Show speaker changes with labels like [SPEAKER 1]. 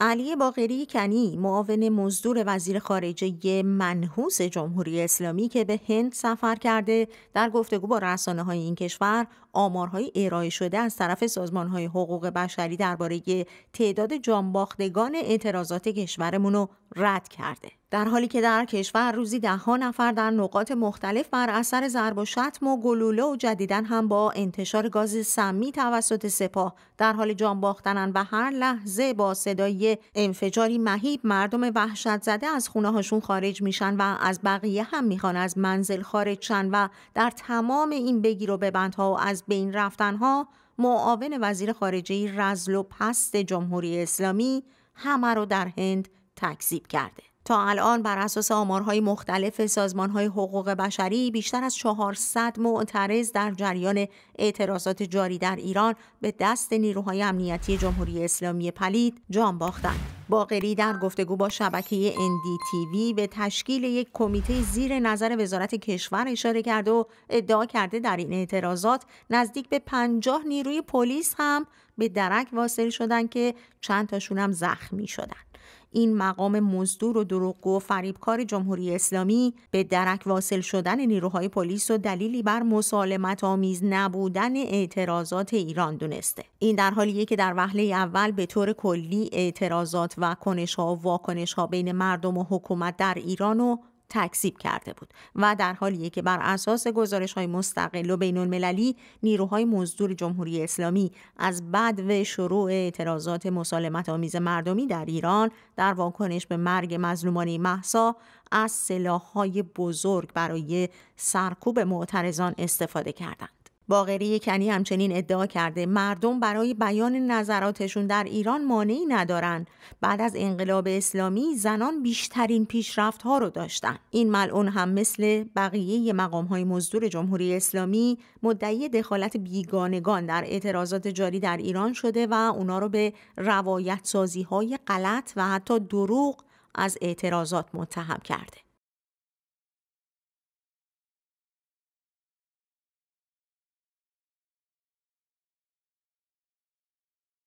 [SPEAKER 1] علی باقری کنی معاون مزدور وزیر خارجه منحوس جمهوری اسلامی که به هند سفر کرده در گفتگو با رسانه های این کشور آمارهای ارائه شده از طرف سازمان های حقوق بشری درباره تعداد جانباختگان اعتراضات کشورمون رو رد کرده. در حالی که در کشور روزی ده ها نفر در نقاط مختلف بر اثر ضرب و شتم و گلوله و جدیدن هم با انتشار گاز سمی توسط سپاه در حال جان باختنن و هر لحظه با صدای انفجاری مهیب مردم وحشت زده از خونه هاشون خارج میشن و از بقیه هم میخوان از منزل خارج شن و در تمام این بگیر و ببندها و از بین رفتنها معاون وزیر خارجه رزل و پست جمهوری اسلامی همه رو در هند تکذیب کرده تا الان بر اساس آمارهای مختلف سازمانهای حقوق بشری بیشتر از 400 معترض در جریان اعتراضات جاری در ایران به دست نیروهای امنیتی جمهوری اسلامی پلید جان باختند. باقری در گفتگو با شبکه تیوی به تشکیل یک کمیته زیر نظر وزارت کشور اشاره کرده و ادعا کرده در این اعتراضات نزدیک به 50 نیروی پلیس هم به درک واصل شدن که چند تاشون هم زخمی شدن این مقام مزدور و دروغگو و فریبکار جمهوری اسلامی به درک واصل شدن نیروهای پلیس و دلیلی بر مسالمت آمیز نبودن اعتراضات ایران دونسته این در حالیه که در وهله اول به طور کلی اعتراضات و ها و واکنش ها بین مردم و حکومت در ایران رو تکذیب کرده بود و در حالیه که بر اساس گزارش های مستقل و بین المللی نیروهای مزدور جمهوری اسلامی از بد و شروع اعتراضات مسالمت آمیز مردمی در ایران در واکنش به مرگ مظلومانی محسا از سلاح های بزرگ برای سرکوب معترضان استفاده کردند. باغری کنی همچنین ادعا کرده مردم برای بیان نظراتشون در ایران مانعی ندارند بعد از انقلاب اسلامی زنان بیشترین پیشرفت ها رو داشتن این ملعون هم مثل بقیه مقام های مزدور جمهوری اسلامی مدعی دخالت بیگانگان در اعتراضات جاری در ایران شده و اونا رو به روایت سازی های غلط و حتی دروغ از اعتراضات متهم کرده